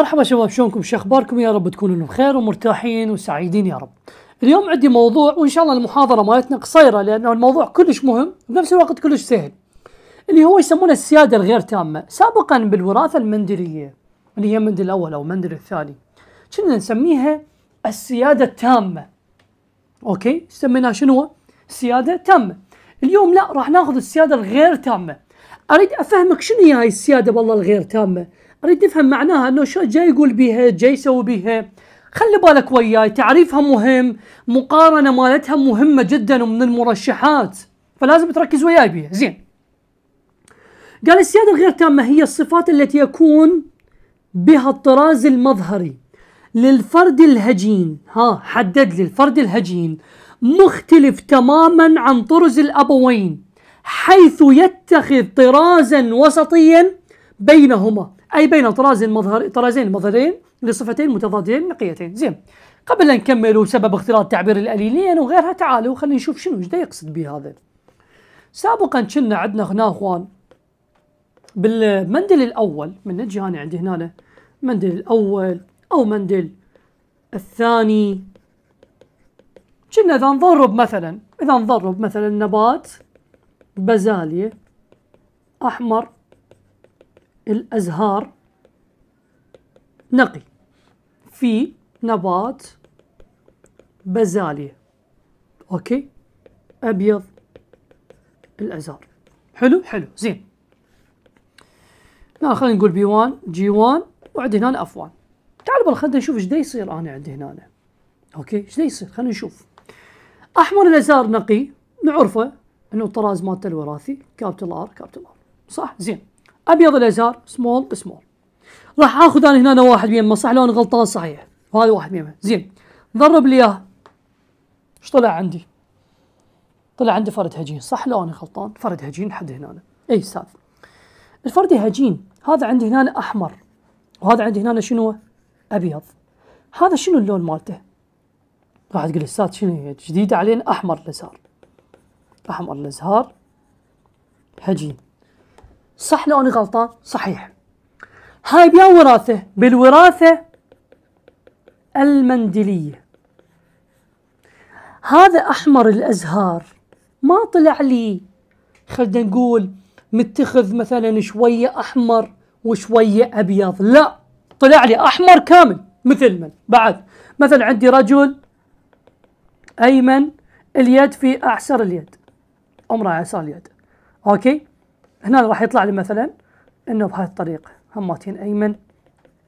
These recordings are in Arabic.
مرحبا شباب شلونكم شو اخباركم يا رب تكونوا بخير ومرتاحين وسعيدين يا رب اليوم عندي موضوع وان شاء الله المحاضره مالتنا قصيره لانه الموضوع كلش مهم وبنفس الوقت كلش سهل اللي هو يسمونه السياده الغير تامه سابقا بالوراثه المندليه اللي هي مندل الاول او مندل الثاني كنا نسميها السياده التامه اوكي سميناها شنو سياده تامه اليوم لا راح ناخذ السياده الغير تامه اريد افهمك شنو هي هاي السياده والله الغير تامه اريد نفهم معناها انه شو جاي يقول بيها جاي يسوي بيها خلي بالك وياي تعريفها مهم مقارنه مالتها مهمه جدا ومن المرشحات فلازم تركز وياي بيها زين قال السياده الغير تامه هي الصفات التي يكون بها الطراز المظهري للفرد الهجين ها حدد لي الفرد الهجين مختلف تماما عن طرز الابوين حيث يتخذ طرازا وسطيا بينهما أي بين طرازين مظهر طرازين مظهرين لصفتين متضادين نقيتين زين قبل أن نكمل سبب اختلاط تعبير القليلين وغيرها تعالوا خلينا نشوف شنو ايش يقصد به هذا سابقا كنا عندنا هنا اخوان بالمندل الاول من نجي انا عندي هنا مندل الاول او مندل الثاني كنا اذا نضرب مثلا اذا نضرب مثلا نبات بازاليا احمر الأزهار نقي في نبات بازاليا أوكي أبيض الأزهار حلو حلو زين لا خلينا نقول جي وان وعندي هنا اف 1 تعالوا خلينا نشوف ايش دا يصير انا عندي هنا اوكي ايش دا يصير خلينا نشوف احمر الازهار نقي نعرفه انه الطراز مالته الوراثي كابتل ار كابتل ار صح زين ابيض الازهار سمول سمول راح اخذ انا هنا واحد بيمه صح لو انا غلطان صحيح وهذا واحد بيمه زين ضرب لي اياه ايش طلع عندي؟ طلع عندي فرد هجين صح لو انا غلطان فرد هجين حد هنا أنا. اي استاذ الفرد هجين هذا عندي هنا أنا احمر وهذا عندي هنا أنا شنو ابيض هذا شنو اللون مالته؟ راح تقول استاذ شنو جديده علينا احمر الازهار احمر الازهار هجين صح لو أنا غلطان صحيح هاي بيا وراثة بالوراثة المندلية هذا أحمر الأزهار ما طلع لي خلينا نقول متخذ مثلا شوية أحمر وشوية أبيض لا طلع لي أحمر كامل مثل من بعد مثلا عندي رجل أيمن اليد في أعسر اليد عمره أعسر اليد أوكي هنا راح يطلع لي مثلا انه بهذه الطريقه هماتين ايمن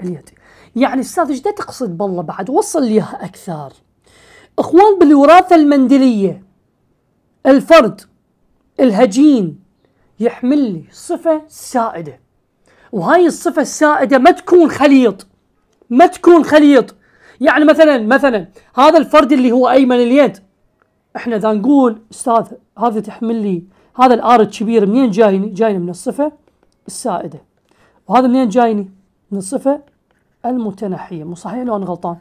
اليد يعني استاذ ايش تقصد بالله بعد وصل لي اكثر اخوان بالوراثه المندليه الفرد الهجين يحمل لي صفه سائده وهاي الصفه السائده ما تكون خليط ما تكون خليط يعني مثلا مثلا هذا الفرد اللي هو ايمن اليد احنا اذا نقول استاذ هذا تحمل لي هذا الار الكبير منين جايني؟ جايني من الصفة السائدة وهذا منين جايني؟ من الصفة المتنحية مو صحيح لو أنا غلطان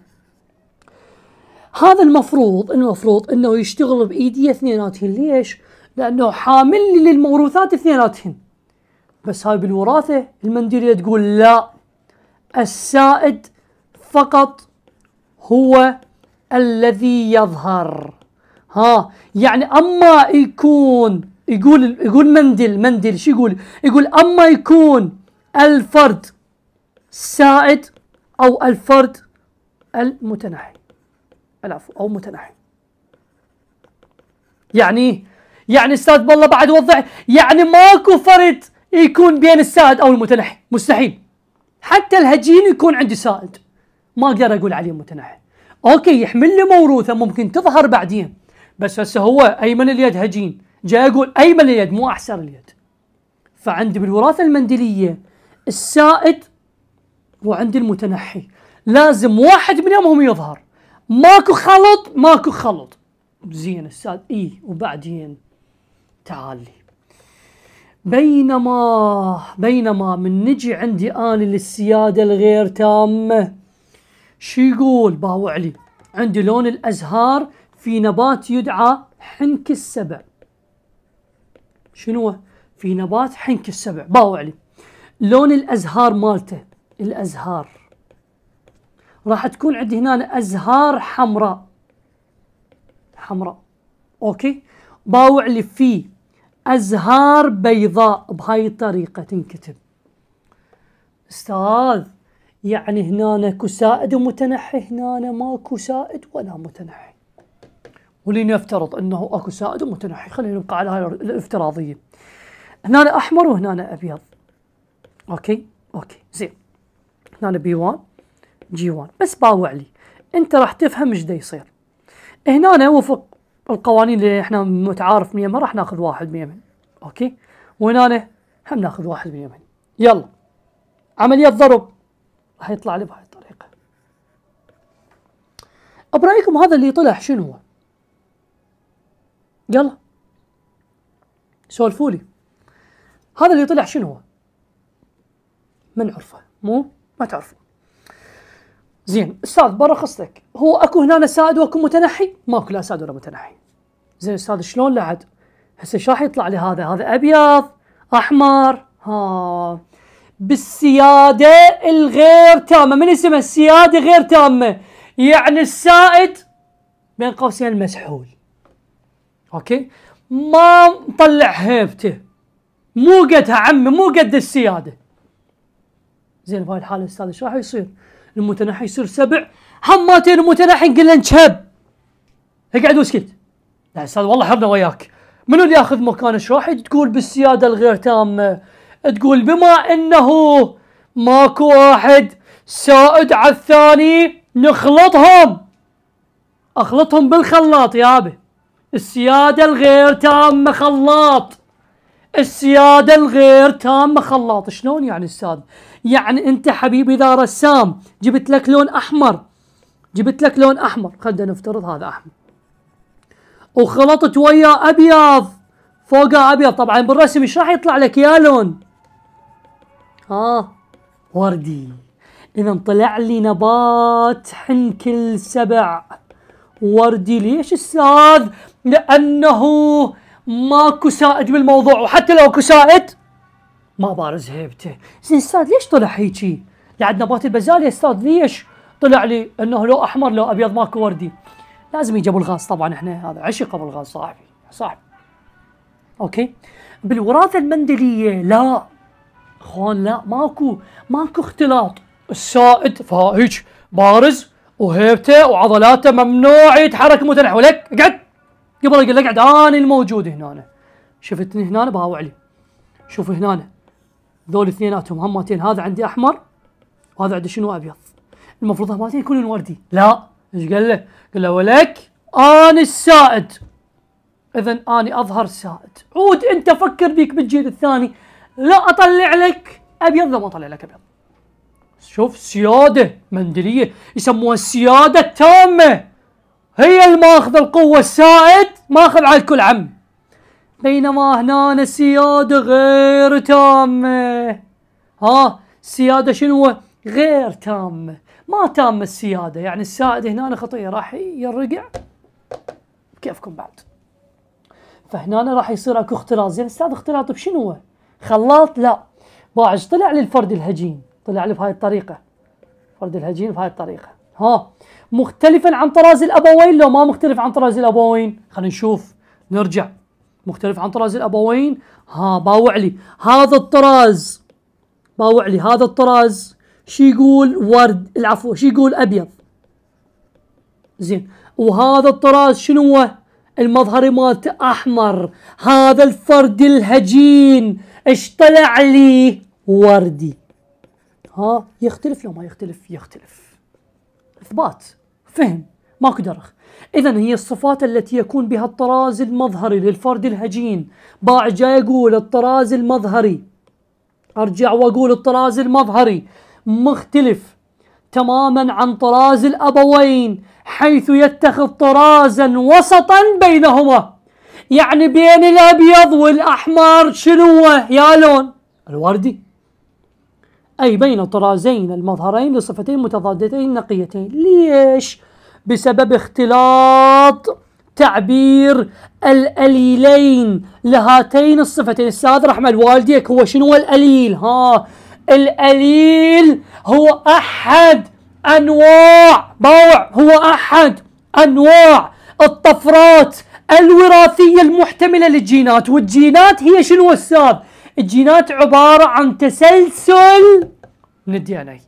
هذا المفروض المفروض انه يشتغل بايدي اثنيناتهن ليش؟ لانه حامل لي للموروثات اثنيناتهن بس هاي بالوراثه المنديليه تقول لا السائد فقط هو الذي يظهر ها يعني اما يكون يقول يقول مندل مندل شو يقول؟ يقول اما يكون الفرد السائد او الفرد المتنحي العفو او متنحي يعني يعني استاذ بالله بعد وضح يعني ماكو فرد يكون بين السائد او المتنحي مستحيل حتى الهجين يكون عنده سائد ما اقدر اقول عليه متنحي اوكي يحمل لي موروثه ممكن تظهر بعدين بس هسه هو ايمن اليد هجين جاي اقول ايمن اليد مو احسر اليد فعندي بالوراثه المندليه السائد وعندي المتنحي لازم واحد منهم يومهم يظهر ماكو خلط ماكو خلط زين السائد اي وبعدين تعالي بينما بينما من نجي عندي انا للسياده الغير تامه شو يقول باوعلي عندي لون الازهار في نبات يدعى حنك السبع شنو في نبات حنك السبع باو علي لون الازهار مالته الازهار راح تكون عندي هنا ازهار حمراء حمراء اوكي باوع لي في ازهار بيضاء بهاي الطريقه تنكتب استاذ يعني هنا كسائد ومتنحي هنا ماكو سائد ولا متنحي ولنفترض انه اكو سائد ومتنحي خلينا نبقى على هاي الافتراضيه هنا احمر وهنا ابيض اوكي اوكي زين هنا بي 1 جي 1 بس باوع لي انت راح تفهم ايش دا يصير هنا وفق القوانين اللي احنا متعارف 100 ما راح ناخذ واحد من اوكي وهنا هم ناخذ واحد من يلا عمليه ضرب راح يطلع لي بهاي الطريقه برايكم هذا اللي طلع شنو هو؟ يلا سولفوا لي هذا اللي طلع شنو هو؟ ما نعرفه مو؟ ما تعرفه زين استاذ برخص لك هو اكو هنا سائد واكو متنحي ماكو لا سائد ولا متنحي زين استاذ شلون لعد؟ هسه ايش راح يطلع لي هذا؟ هذا ابيض احمر ها بالسياده الغير تامه من اسمها السياده غير تامه يعني السائد بين قوسين مسحول اوكي ما مطلع هيبته مو قدها عمي مو قد السياده زين بهاي الحاله استاذ ايش راح يصير؟ المتنحي يصير سبع هماتين المتنحي نقول له انشب اقعد واسكت لا استاذ والله حرنا وياك منو اللي ياخذ مكانه ايش راح تقول بالسياده الغير تامه تقول بما انه ماكو واحد سائد على الثاني نخلطهم اخلطهم بالخلاط يابا السيادة الغير تامة خلاط السيادة الغير تامة خلاط شلون يعني استاذ يعني انت حبيبي اذا رسام جبت لك لون احمر جبت لك لون احمر خلينا نفترض هذا احمر وخلطت وياه ابيض فوقه ابيض طبعا بالرسم ايش راح يطلع لك يا لون ها وردي اذا طلع لي نبات حنكل سبع وردي ليش استاذ لانه ماكو سائد بالموضوع وحتى لو اكو سائد ما بارز هيبته زين استاذ ليش طلع هيجي لعد نبات البزالة استاذ ليش طلع لي انه لو احمر لو ابيض ماكو وردي لازم يجيبوا الغاز طبعا احنا هذا عشق ابو الغاز صاحبي صاحبي اوكي بالوراثه المندليه لا اخوان لا ماكو ماكو اختلاط السائد فايش بارز وهيبته وعضلاته ممنوع يتحرك متنحو لك اقعد قبل يقول لك اقعد انا الموجود هنا أنا. شفتني هنا أنا بهاوع لي شوف هنا أنا. ذول اثنيناتهم همتين هذا عندي احمر وهذا عندي شنو ابيض المفروض همتين يكونون وردي لا ايش قال له؟ قال له ولك انا السائد اذا انا اظهر سائد عود انت فكر بيك بالجيل الثاني لا اطلع لك ابيض لا ما اطلع لك ابيض شوف سيادة مندلية يسموها السيادة التامة هي الماخذ القوة السائد ماخذ على الكل عم بينما هنا سيادة غير تامة ها سيادة شنو غير تامة ما تامة السيادة يعني السائد هنا خطية راح يرجع كيفكم بعد فهنا راح يصير اكو اختلاط زين استاذ اختلاط بشنو خلاط لا باعث طلع للفرد الهجين طلع لي بهاي الطريقة فرد الهجين بهاي الطريقة ها مختلفا عن طراز الأبوين لو ما مختلف عن طراز الأبوين خلينا نشوف نرجع مختلف عن طراز الأبوين ها باوع لي هذا الطراز باوع لي هذا الطراز شو يقول ورد العفو شو يقول أبيض زين وهذا الطراز شنو هو المظهر مالته احمر هذا الفرد الهجين ايش طلع لي وردي ها يختلف لو ما يختلف يختلف إثبات فهم ما درخ إذا هي الصفات التي يكون بها الطراز المظهري للفرد الهجين باع جاي يقول الطراز المظهري أرجع وأقول الطراز المظهري مختلف تماما عن طراز الأبوين حيث يتخذ طرازا وسطا بينهما يعني بين الأبيض والأحمر شنو يا لون الوردي أي بين طرازين المظهرين لصفتين متضادتين نقيتين ليش؟ بسبب اختلاط تعبير الأليلين لهاتين الصفتين السادة رحمة والديك هو شنو الأليل ها الأليل هو أحد أنواع باوع هو أحد أنواع الطفرات الوراثية المحتملة للجينات والجينات هي شنو استاذ الجينات عبارة عن تسلسل من الدي ان اي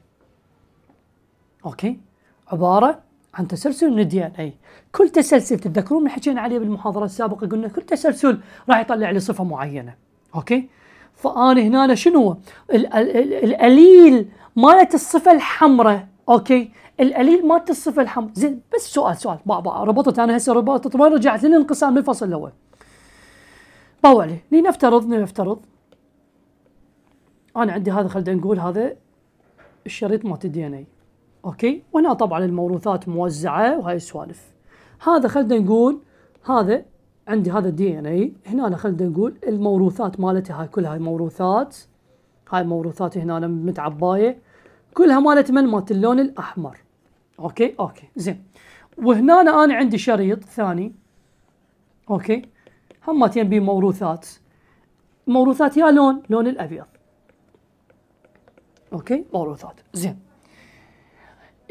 اوكي عبارة عن تسلسل من الدي ان اي كل تسلسل تتذكرون اللي حكينا عليه بالمحاضرة السابقة قلنا كل تسلسل راح يطلع لي صفة معينة اوكي فانا هنا شنو هو؟ ال ال الاليل مالت الصفة الحمراء اوكي الاليل مالت الصفة الحمراء زين بس سؤال سؤال بابا ربطت انا هسه ربطت ما رجعت للانقسام الفصل الاول طوع لنفترض لنفترض انا عندي هذا خلينا نقول هذا الشريط مالت الدي ان اي اوكي وهنا طبعا الموروثات موزعه وهاي السوالف هذا خلينا نقول هذا عندي هذا الدي ان اي هنا أنا خلينا نقول الموروثات مالتي هاي كلها موروثات هاي موروثات هنا متعبايه كلها مالت من مالت اللون الاحمر اوكي اوكي زين وهنا انا عندي شريط ثاني اوكي هم تين بيه موروثات موروثات يا لون لون الابيض اوكي موروثات زين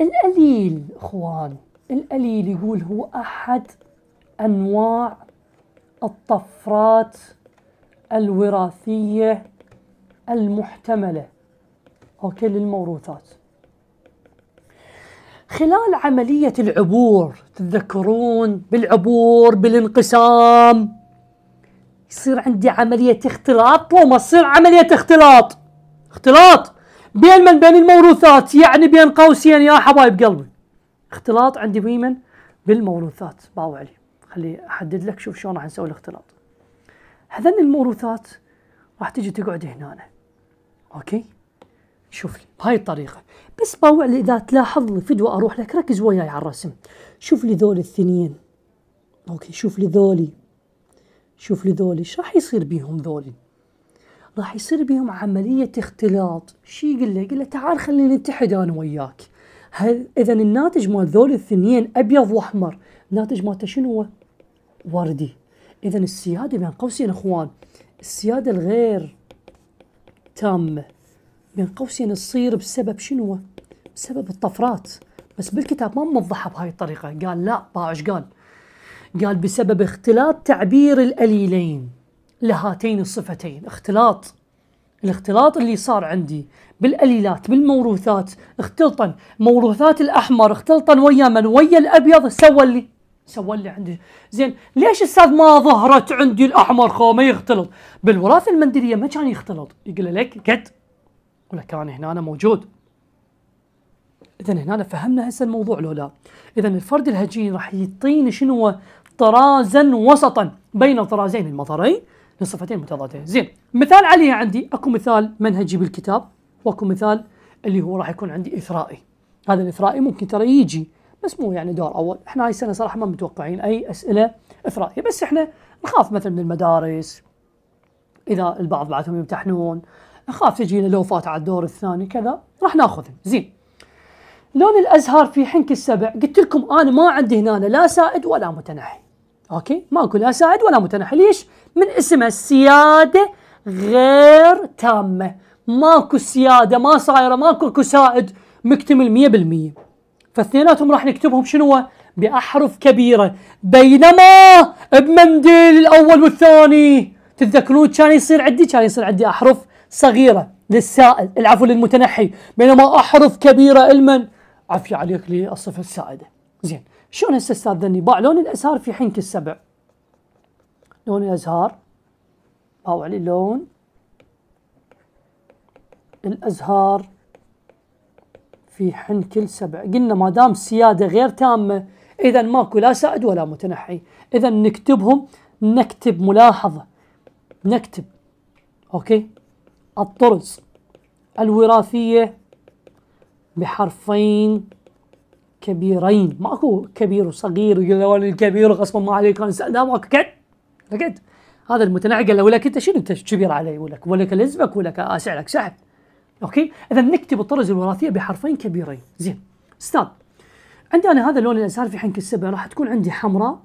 القليل اخوان القليل يقول هو احد انواع الطفرات الوراثيه المحتمله اوكي للموروثات خلال عملية العبور تتذكرون بالعبور بالانقسام يصير عندي عملية اختلاط لو ما تصير عملية اختلاط اختلاط بين من بين الموروثات يعني بين قوسين يا حبايب قلبي اختلاط عندي بيمن بالموروثات باو علي خلي احدد لك شوف شلون راح نسوي الاختلاط هذن الموروثات راح تجي تقعد هنا اوكي شوف لي بهاي الطريقة بس باوع لي إذا تلاحظ لي فدوى أروح لك ركز وياي على الرسم شوف لي ذول الثنين أوكي شوف لي ذولي شوف لي ذولي ايش راح يصير بيهم ذولي راح يصير بهم عملية اختلاط شي يقول له يقول له تعال خلينا نتحد أنا وياك هل إذا الناتج مال ذول الثنين أبيض وأحمر الناتج مالته شنو هو؟ وردي إذا السيادة بين قوسين إخوان السيادة الغير تامة بين قوسين تصير بسبب شنو؟ بسبب الطفرات بس بالكتاب ما موضحها بهاي الطريقة قال لا باعش قال قال بسبب اختلاط تعبير الأليلين لهاتين الصفتين اختلاط الاختلاط اللي صار عندي بالأليلات بالموروثات اختلطا موروثات الأحمر اختلطا ويا من ويا الأبيض سوى اللي سوى اللي عندي زين ليش استاذ ما ظهرت عندي الأحمر خو ما يختلط بالوراثة المندرية ما كان يختلط يقول لك كت ولا كان هنا أنا موجود إذا هنا فهمنا هسه الموضوع لو لا إذا الفرد الهجين راح يعطيني شنو طرازا وسطا بين طرازين المطرين لصفتين متضادتين زين مثال عليه عندي اكو مثال منهجي بالكتاب واكو مثال اللي هو راح يكون عندي اثرائي هذا الاثرائي ممكن ترى يجي بس مو يعني دور اول احنا هاي السنه صراحه ما متوقعين اي اسئله اثرائيه بس احنا نخاف مثلا من المدارس اذا البعض بعدهم يمتحنون نخاف تجينا لو فات على الدور الثاني كذا راح ناخذهم زين لون الازهر في حنك السبع قلت لكم انا ما عندي هنا لا سائد ولا متنحي اوكي ماكو لا سائد ولا متنحي ليش من اسمها سياده غير تامه ماكو سياده ما صايره ماكو اكو سائد مكتمل 100% فاثنيناتهم راح نكتبهم شنو باحرف كبيره بينما بمنديل الاول والثاني تتذكرون كان يصير عندي كان يصير عندي احرف صغيره للسائل العفو للمتنحي بينما احرف كبيره المن عفي عليك للصفه السائده زين شلون هسه استاذ ذني باع لون الازهار في حنك السبع لون الازهار باعوا عليه لون الازهار في حنك السبع قلنا ما دام السياده غير تامه اذا ماكو لا سائد ولا متنحي اذا نكتبهم نكتب ملاحظه نكتب اوكي الطرز الوراثيه بحرفين كبيرين ماكو كبير وصغير ويقول الكبير غصبا ما عليك انا لا ماكو كد رقد هذا المتنعقل لو لك انت شنو انت كبير علي ولك ولك لزمك ولك اسع لك سحب اوكي اذا نكتب الطرز الوراثيه بحرفين كبيرين زين استاذ عندي انا هذا اللون الازهر في حنك السبع راح تكون عندي حمراء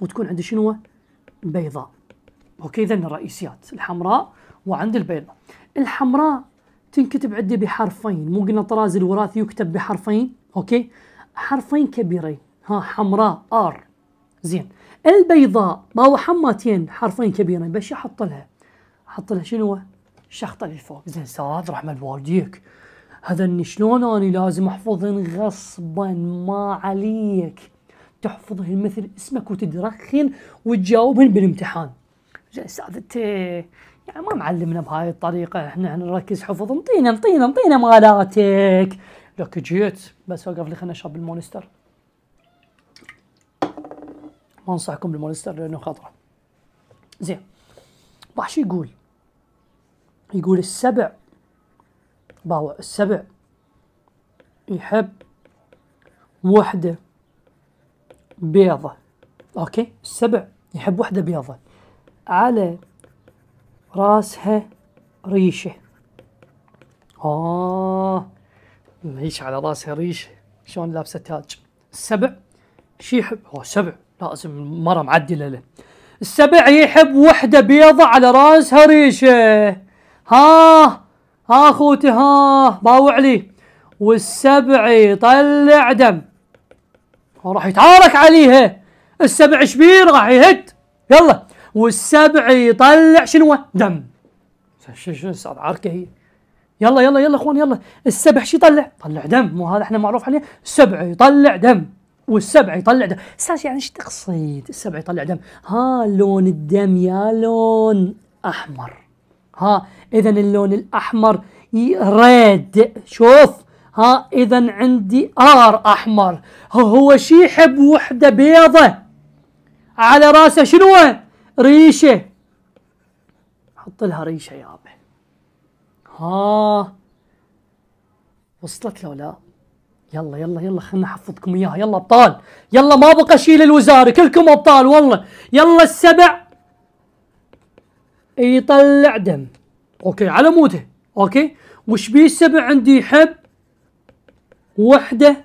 وتكون عندي شنو بيضاء اوكي اذا الرئيسيات الحمراء وعند البيضاء الحمراء تنكتب عندي بحرفين مو قلنا الطراز الوراثي يكتب بحرفين اوكي حرفين كبيرين ها حمراء ار زين البيضاء ما هو حماتين حرفين كبيرين بس احط لها احط لها شنو شخطه للفوق زين سعاد رحمه بوالديك هذا شلون اني لازم احفظهن غصبا ما عليك تحفظهن مثل اسمك وتدرخن وتجاوبهن بالامتحان زين انت يعني ما معلمنا بهاي الطريقة احنا نركز حفظ انطينا انطينا انطينا مالاتك لك جيت بس وقف لي خليني اشرب المونستر ما انصحكم بالمونستر لانه خطره زين راح شو يقول يقول السبع باوع السبع يحب وحدة بيضة اوكي السبع يحب وحدة بيضة على راسها ريشة آه مهيش على راسها ريشه شلون لابسه تاج السبع شي يحب هو سبع لازم مره معدله له السبع يحب وحده بيضه على راسها ريشه ها ها اخوتي ها باوع لي والسبع يطلع دم وراح يتعارك عليها السبع شبير راح يهد يلا والسبع يطلع شنو دم شنو صار عركه هي يلا يلا يلا اخوان يلا السبع شو يطلع؟ طلع دم مو هذا احنا معروف عليه السبع يطلع دم والسبع يطلع دم استاذ يعني ايش تقصد السبع يطلع دم ها لون الدم يا لون احمر ها اذا اللون الاحمر ريد شوف ها اذا عندي ار احمر هو شي يحب وحده بيضه على راسه شنو ريشه حط لها ريشه يابا وصلت لو لا يلا يلا يلا خلنا احفظكم اياها يلا ابطال يلا ما بقى شيل الوزاره كلكم ابطال والله يلا السبع يطلع دم اوكي على موته اوكي وش بيه السبع عندي حب وحده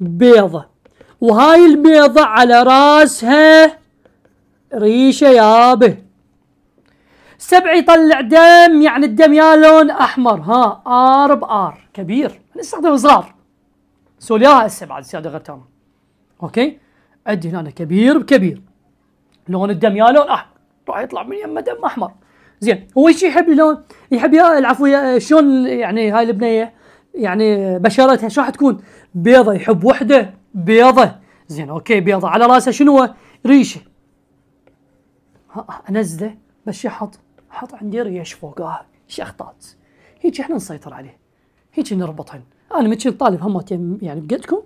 بيضه وهاي البيضه على راسها ريشه يابه سبع يطلع دم يعني الدم يا لون احمر ها ار بار كبير نستخدم صغار سوليا هسه بعد سياده غير تامه اوكي ادي هنا كبير بكبير لون الدم يا لون احمر راح يطلع من يمه دم احمر زين هو ايش يحب لون يحب يا العفو شلون يعني هاي البنيه يعني بشرتها شو راح تكون بيضه يحب وحده بيضه زين اوكي بيضه على راسه شنو ريشه انزله بس يحط حط عندي ريش فوقها ايش اخطات هيك احنا نسيطر عليه هيك نربطهن انا متشيل طالب همتين يعني بقدكم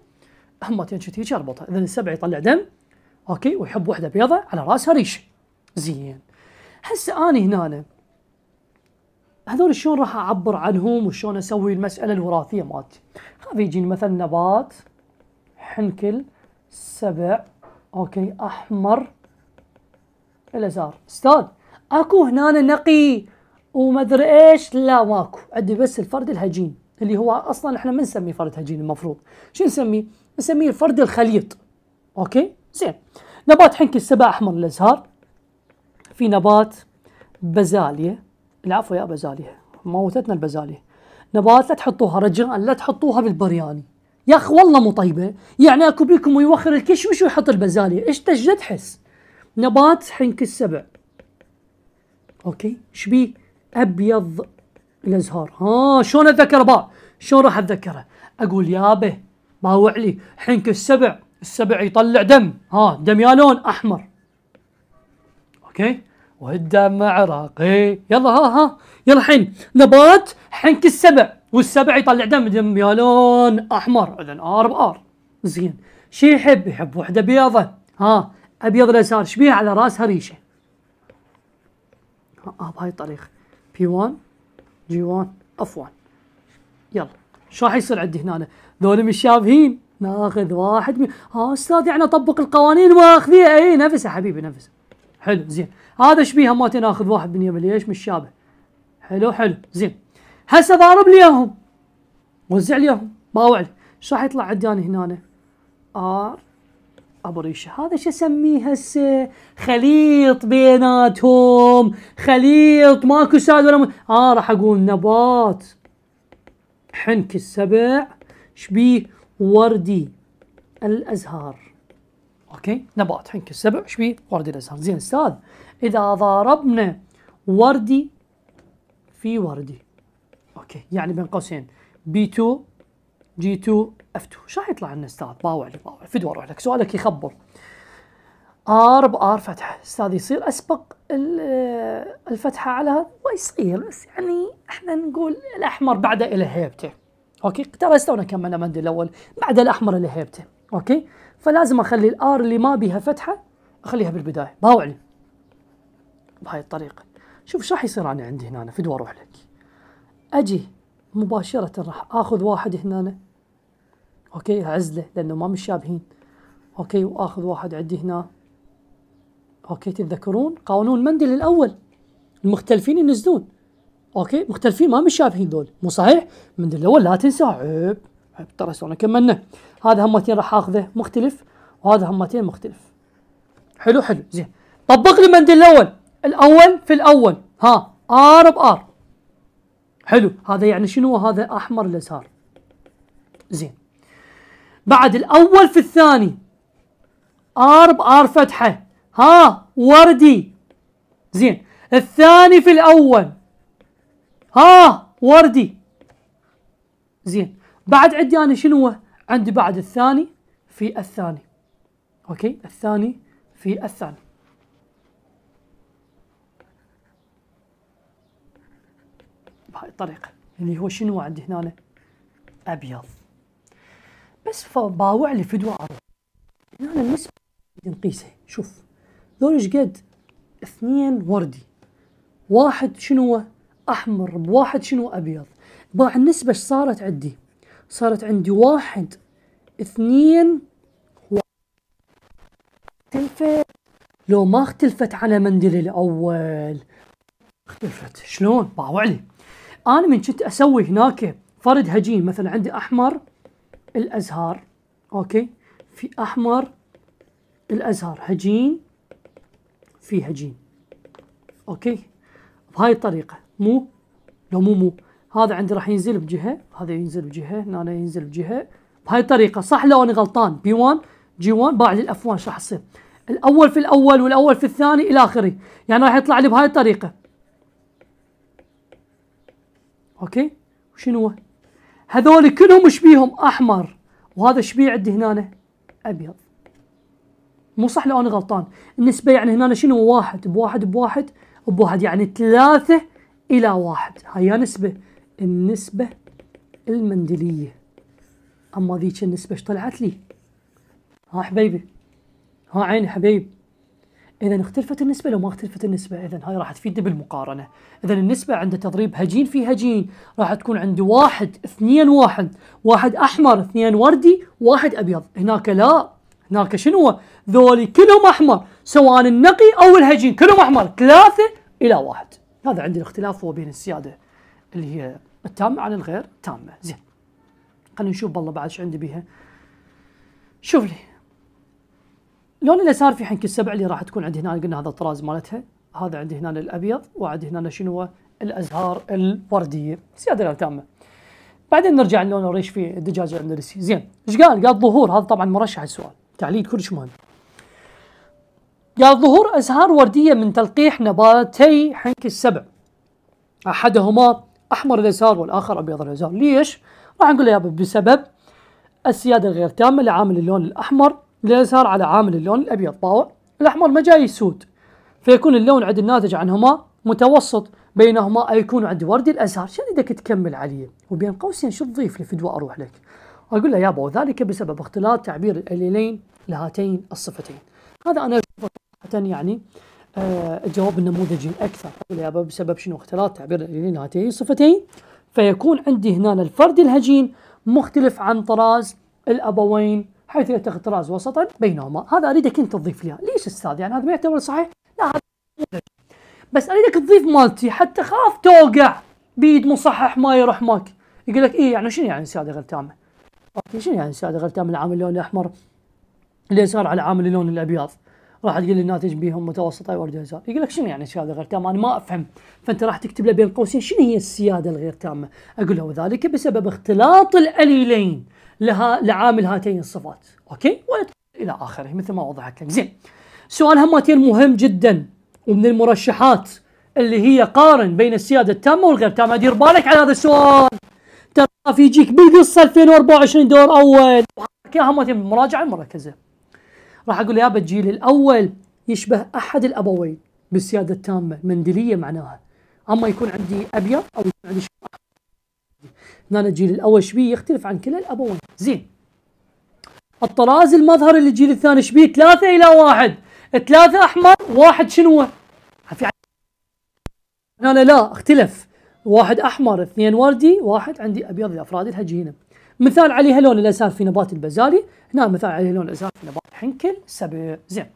همتين شفت هيك اربطها اذا السبع يطلع دم اوكي ويحب وحده بيضة على راسها ريش زين هسه انا هنا أنا. هذول شلون راح اعبر عنهم وشلون اسوي المساله الوراثيه مالتي هذا يجيني مثلا نبات حنكل سبع اوكي احمر الازار استاذ اكو هنا نقي ومدري ايش لا ماكو عندي بس الفرد الهجين اللي هو اصلا احنا ما نسميه فرد هجين المفروض شو نسميه؟ نسميه الفرد الخليط اوكي زين نبات حنك السبع احمر الازهار في نبات بازاليا العفو يا بازاليا موتتنا البازاليا نبات لا تحطوها رجاء لا تحطوها بالبرياني يا اخ والله مو طيبه يعني اكو بيكم ويوخر الكشمش ويحط البازاليا ايش تجد تحس نبات حنك السبع اوكي شبيه ابيض الازهار ها شلون اتذكر بقى شلون راح اتذكره اقول يابه ما وعلي حنك السبع السبع يطلع دم ها دم يا لون احمر اوكي والدم عراقي يلا ها ها يلا حين نبات حنك السبع والسبع يطلع دم دم يا لون احمر اذا ار بار زين شي يحب يحب وحده بيضه ها ابيض الازهار شبيه على راسها ريشه اه بهاي الطريقه بي 1 جي 1 اف 1 يلا شو راح يصير عندي هنا ذول متشابهين ناخذ واحد من اه استاذ يعني اطبق القوانين واخذيها اي نفسها حبيبي نفسها حلو زين هذا شبيه هماتي ناخذ واحد من يم ليش مشابه؟ حلو حلو زين هسه ضارب لي اياهم وزع لي اياهم باوع لي ايش راح يطلع عندي انا هنا ار ابريشه هذا شو اسميه هسه خليط بيناتهم خليط ماكو ساد ولا م... اه راح اقول نبات حنك السبع شبيه وردي الازهار اوكي نبات حنك السبع شبيه وردي الازهار زين استاذ اذا ضاربنا وردي في وردي اوكي يعني بين قوسين بي 2 جي 2 افتو شو حيطلع لنا استاذ باوع لي باوع فدوى اروح لك سؤالك يخبر ار بار فتحه استاذ يصير اسبق الفتحه على هذا ويصير بس يعني احنا نقول الاحمر بعد الى هيبته اوكي ترى استونا كملنا مندي الاول بعد الاحمر الى هيبته اوكي فلازم اخلي الار اللي ما بيها فتحه اخليها بالبدايه باوع لي بهاي الطريقه شوف ايش راح يصير انا عندي هنا فدوى اروح لك اجي مباشره راح اخذ واحد هنا اوكي عزله لانه ما متشابهين اوكي واخذ واحد عندي هنا اوكي تتذكرون قانون مندل الاول المختلفين ينزلون اوكي مختلفين ما متشابهين ذول مو صحيح مندل الاول لا تنسى عيب عيب ترى شلون كملنا هذا همتين راح اخذه مختلف وهذا همتين مختلف حلو حلو زين طبق لي مندل الاول الاول في الاول ها ار بار حلو هذا يعني شنو هذا احمر الازهار زين بعد الأول في الثاني آر بآر فتحة ها وردي زين الثاني في الأول ها وردي زين بعد عندي أنا شنو عندي بعد الثاني في الثاني أوكي الثاني في الثاني بهاي الطريقة اللي هو شنو عندي هنا أبيض بس باوع لي فدوى اروع هنا النسبه نقيسها شوف ذول قد اثنين وردي واحد شنو احمر بواحد شنو ابيض باع النسبه ايش صارت عندي صارت عندي واحد اثنين تلفت لو ما اختلفت على مندلي الاول اختلفت شلون باوع لي انا من كنت اسوي هناك فرد هجين مثلا عندي احمر الأزهار أوكي في أحمر الأزهار هجين في هجين أوكي بهاي الطريقة مو لو مو مو هذا عندي راح ينزل بجهة هذا ينزل بجهة هنا ينزل بجهة بهاي الطريقة صح لو أنا غلطان بي 1 جي 1 باع لي الأف 1 راح يصير الأول في الأول والأول في الثاني إلى آخره يعني راح يطلع لي بهاي الطريقة أوكي شنو هو هذول كلهم شبيهم احمر وهذا شبيه عندي هنا ابيض مو صح لو انا غلطان النسبه يعني هنا شنو واحد بواحد بواحد بواحد يعني ثلاثة الى واحد هاي نسبه النسبه المندليه اما ذيك النسبه ايش طلعت لي ها حبيبي ها عيني حبيبي اذا اختلفت النسبه لو ما اختلفت النسبه اذا هاي راح تفيدنا بالمقارنه اذا النسبه عند تضريب هجين في هجين راح تكون عند واحد اثنين واحد واحد احمر اثنين وردي واحد ابيض هناك لا هناك شنو ذولي كلهم احمر سواء النقي او الهجين كلهم احمر ثلاثه الى واحد هذا عندي الاختلاف هو بين السياده اللي هي التامه عن الغير تامه زين خلينا نشوف بالله بعد شو عندي بيها شوف لي لون اليسار في حنك السبع اللي راح تكون عند هنا قلنا هذا الطراز مالتها هذا عند هنا الابيض وعند هنا شنو الازهار الورديه زياده تامه بعدين نرجع للون الريش في الدجاج الاندلسي زين ايش قال قال ظهور هذا طبعا مرشح السؤال تعليل كلش مهم قال ظهور ازهار ورديه من تلقيح نباتي حنك السبع احدهما احمر اليسار والاخر ابيض اليسار ليش راح نقول يا بسبب السياده الغير تامه لعامل اللون الاحمر الازهر على عامل اللون الابيض طاوع الاحمر ما جاي سود فيكون اللون عند الناتج عنهما متوسط بينهما يكون عند وردي الازهر شنو بدك تكمل عليه وبين قوسين شو تضيف لي اروح لك اقول له يابا وذلك بسبب اختلاط تعبير الاليلين لهاتين الصفتين هذا انا صراحه يعني آه الجواب النموذجي اكثر اقول يابا بسبب شنو اختلاط تعبير الاليلين لهاتين الصفتين فيكون عندي هنا الفرد الهجين مختلف عن طراز الابوين حيث يتخذ طراز وسطا بينهما هذا اريدك انت تضيف لي ليش استاذ يعني هذا ما يعتبر صحيح لا هذا بس اريدك تضيف مالتي حتى خاف توقع بيد مصحح ما يروح ماك يقول لك ايه يعني شنو يعني سياده غير تامه؟ اوكي شنو يعني سياده غير تامه العامل اللون الاحمر اللي صار على عامل اللون الابيض؟ راح تقول لي الناتج بيهم متوسطه وارد هزار يقول لك شنو يعني السياده غير تامه انا ما افهم فانت راح تكتب له بين قوسين شنو هي السياده الغير تامه اقول له وذلك بسبب اختلاط الاليلين لها لعامل هاتين الصفات اوكي الى اخره مثل ما وضحت لك زين سؤال هماتين مهم جدا ومن المرشحات اللي هي قارن بين السياده التامه والغير تامه دير بالك على هذا السؤال ترى في يجيك بالقصه 2024 دور اول يا همتين مراجعه مركزه راح اقول يابا الجيل الاول يشبه احد الابوين بالسياده التامه مندليه معناها اما يكون عندي ابيض او يكون عندي شعر هنا الجيل الاول شبيه يختلف عن كل الابوين زين الطراز اللي للجيل الثاني شبيه ثلاثة إلى واحد ثلاثة أحمر واحد شنو في هنا لا اختلف واحد أحمر اثنين وردي واحد عندي أبيض لأفراد الهجينة مثال عليها لون الازهار في نبات البزالي هنا نعم، مثال عليها لون الازهار في نبات الحنكل، سبع زين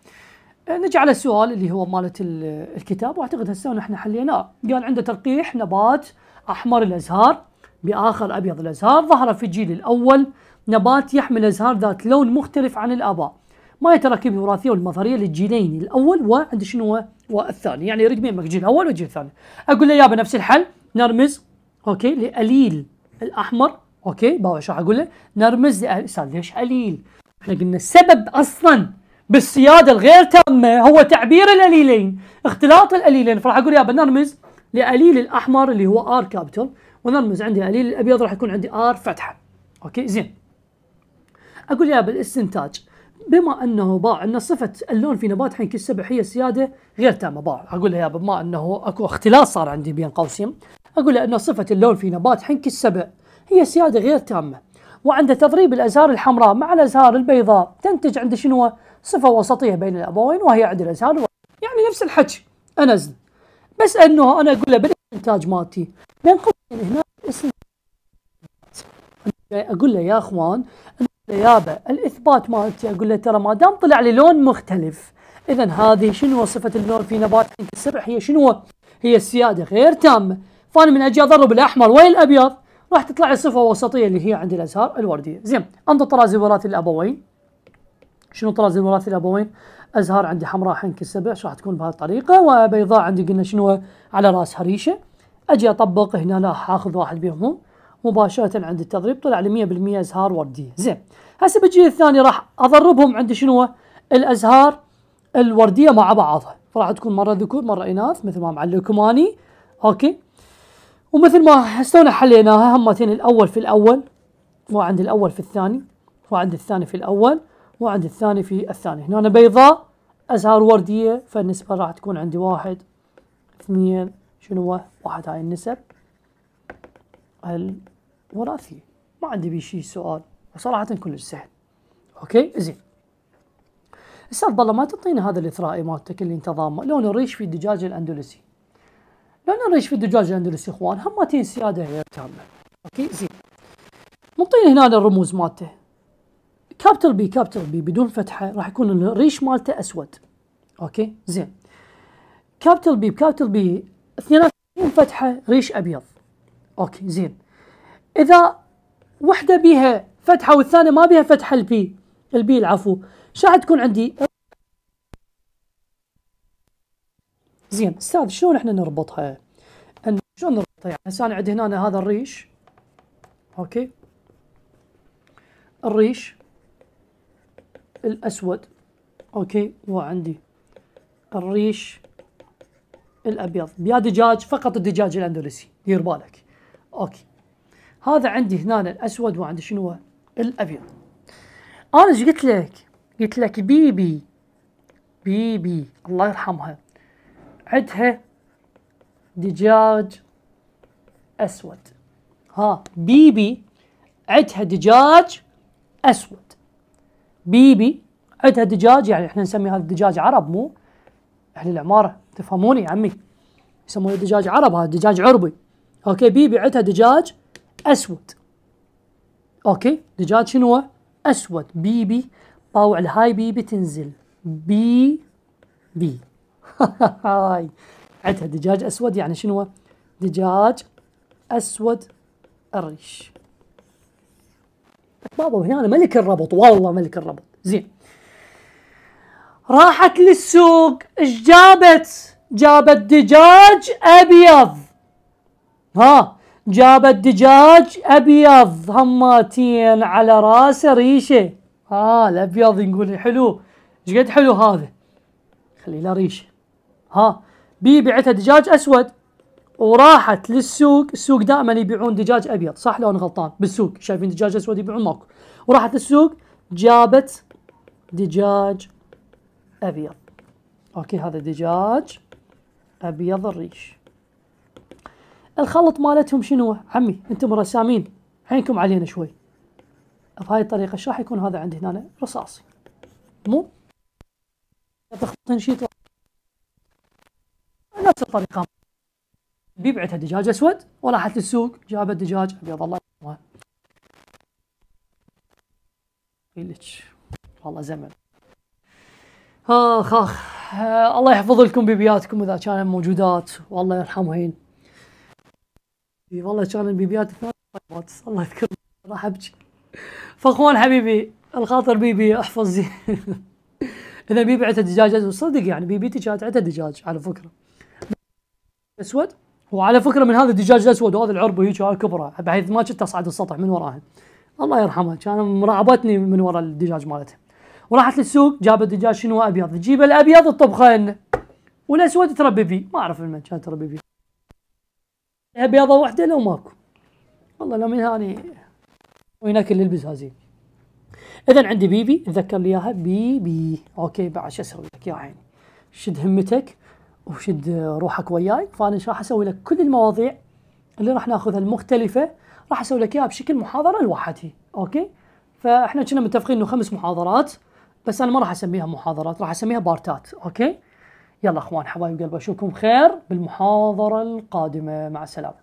آه، نجي على السؤال اللي هو مالت الكتاب واعتقد هسه نحن حليناه قال عنده تلقيح نبات احمر الازهار باخر ابيض الازهار ظهر في الجيل الاول نبات يحمل ازهار ذات لون مختلف عن الاباء ما هي تراكيب الوراثيه والمظهريه للجيلين الاول وعند شنو والثاني يعني يريد منك الجيل الاول والجيل الثاني. اقول له يابا نفس الحل نرمز اوكي لاليل الاحمر اوكي بابا شو اقول له نرمز استاذ ليش قليل؟ احنا قلنا السبب اصلا بالسياده الغير تامه هو تعبير الاليلين اختلاط الاليلين فراح اقول يابا نرمز لاليل الاحمر اللي هو ار كابيتال ونرمز عندي الاليل الابيض راح يكون عندي ار فتحه اوكي زين اقول يابا بالاستنتاج بما انه باع ان صفه اللون في نبات حينك السبح هي سياده غير تامه باع اقول يا بما انه اكو اختلاط صار عندي بين قوسين اقول له ان صفه اللون في نبات حنك السبع هي سيادة غير تامة وعند تضريب الأزهار الحمراء مع الأزهار البيضاء تنتج عند شنو صفة وسطية بين الأبوين وهي عند الأزهار يعني نفس الحكي أنزل بس أنه أنا أقول له بالإنتاج مالتي بين قوسين هنا أقول له يا أخوان يابا الإثبات مالتي أقول له ترى ما دام طلع لي لون مختلف إذا هذه شنو صفة اللون في نبات السبع هي شنو هي السيادة غير تامة فأنا من أجي أضرب الأحمر وين الأبيض راح تطلع الصفة الوسطية اللي هي عند الأزهار الوردية زين عند طراز وراث الأبوين شنو طراز وراث الأبوين أزهار عندي حمراء حنك السبع راح تكون بهذه الطريقة وبيضاء عندي قلنا شنو على راس هريشة أجي أطبق هنا لا حاخذ واحد بيهم مباشرة عند التضريب طلع لي 100% أزهار وردية زين هسه بالجيل الثاني راح أضربهم عند شنو الأزهار الوردية مع بعضها فراح تكون مرة ذكور مرة إناث مثل ما معلمكم أني أوكي ومثل ما حسونا حليناها همتين الاول في الاول وعند الاول في الثاني وعند الثاني في الاول وعند الثاني في الثاني هنا بيضاء ازهار ورديه فالنسبه راح تكون عندي واحد اثنين شنو واحد هاي النسب الوراثيه ما عندي به شيء سؤال وصراحه كلش سهل اوكي زين استاذ بالله ما تعطينا هذا الاثرائي مالتك اللي انت ضامه لونه ريش في الدجاج الاندلسي لأن ريش في الدجاج الأندلسي إخوان همتين سيادة غير تامة أوكي زين منطين هنا الرموز مالته كابتل بي كابتل بي بدون فتحة راح يكون الريش مالته أسود أوكي زين كابتل بي كابتل بي بدون فتحة ريش أبيض أوكي زين إذا وحدة بيها فتحة والثانية ما بيها فتحة البي البي العفو شو تكون عندي زين استاذ شلون احنا نربطها؟ شلون نربطها؟ يعني هسه انا عندي هنا هذا الريش اوكي الريش الاسود اوكي وعندي الريش الابيض بيا دجاج فقط الدجاج الاندلسي دير بالك اوكي هذا عندي هنا الاسود وعندي شنو الابيض انا ايش قلت لك قلت لك بيبي بيبي الله يرحمها عندها دجاج أسود ها بيبي عندها دجاج أسود بيبي عندها دجاج يعني احنا نسمي هذا الدجاج عرب مو أهل العمارة تفهموني يا عمي يسمونه دجاج عرب هذا دجاج عربي اوكي بيبي عندها دجاج أسود اوكي دجاج شنو أسود بيبي طاوع الهاي بيبي تنزل بي بي هاي عندها دجاج اسود يعني شنو دجاج اسود الريش بابا هنا انا ملك الربط والله ملك الربط زين راحت للسوق ايش جابت جابت دجاج ابيض ها جابت دجاج ابيض هماتين على راسه ريشه ها آه، الابيض نقول حلو ايش قد حلو هذا خلي له ريشه ها بي بعتها دجاج اسود وراحت للسوق السوق دائما يبيعون دجاج ابيض صح لو انا غلطان بالسوق شايفين دجاج اسود يبيعون ماكو وراحت للسوق جابت دجاج ابيض اوكي هذا دجاج ابيض الريش الخلط مالتهم شنو عمي انتم رسامين عينكم علينا شوي بهاي الطريقه ايش راح يكون هذا عندي هنا رصاصي مو تخطين شيء نفس الطريقه بيبعتها دجاج اسود وراحت للسوق جابت دجاج ابيض الله يرحمها لك والله زمن اخ اخ الله يحفظ لكم بيبياتكم اذا كانت موجودات والله يرحمهن إيه، والله كان بيبيات طيبات الله يذكرهم راح ابكي فاخوان حبيبي الخاطر بيبي احفظ زين اذا يعني بيبي عندها دجاج وصدق يعني بيبيتي كانت عندها دجاج على فكره اسود وعلى فكره من هذا الدجاج الاسود وهذا العرب هيك كبره بحيث ما كنت اصعد السطح من وراها الله يرحمها كان مراعبتني من ورا الدجاج مالتها وراحت للسوق جابت دجاج شنو ابيض تجيب الابيض لنا والاسود تربي فيه ما اعرف من كان تربي فيه ابيضه وحده لو ماكو والله لو من هاني وينك اللي البس هذه اذا عندي بيبي تذكر لي اياها بيبي اوكي بعد شو اسوي لك يا عيني شد همتك وشد روحك وياي فانا راح اسوي لك كل المواضيع اللي راح ناخذها المختلفه راح اسوي لك اياها بشكل محاضره لوحدي اوكي فاحنا كنا متفقين انه خمس محاضرات بس انا ما راح اسميها محاضرات راح اسميها بارتات اوكي يلا اخوان حبايب قلبي اشوفكم خير بالمحاضره القادمه مع السلامه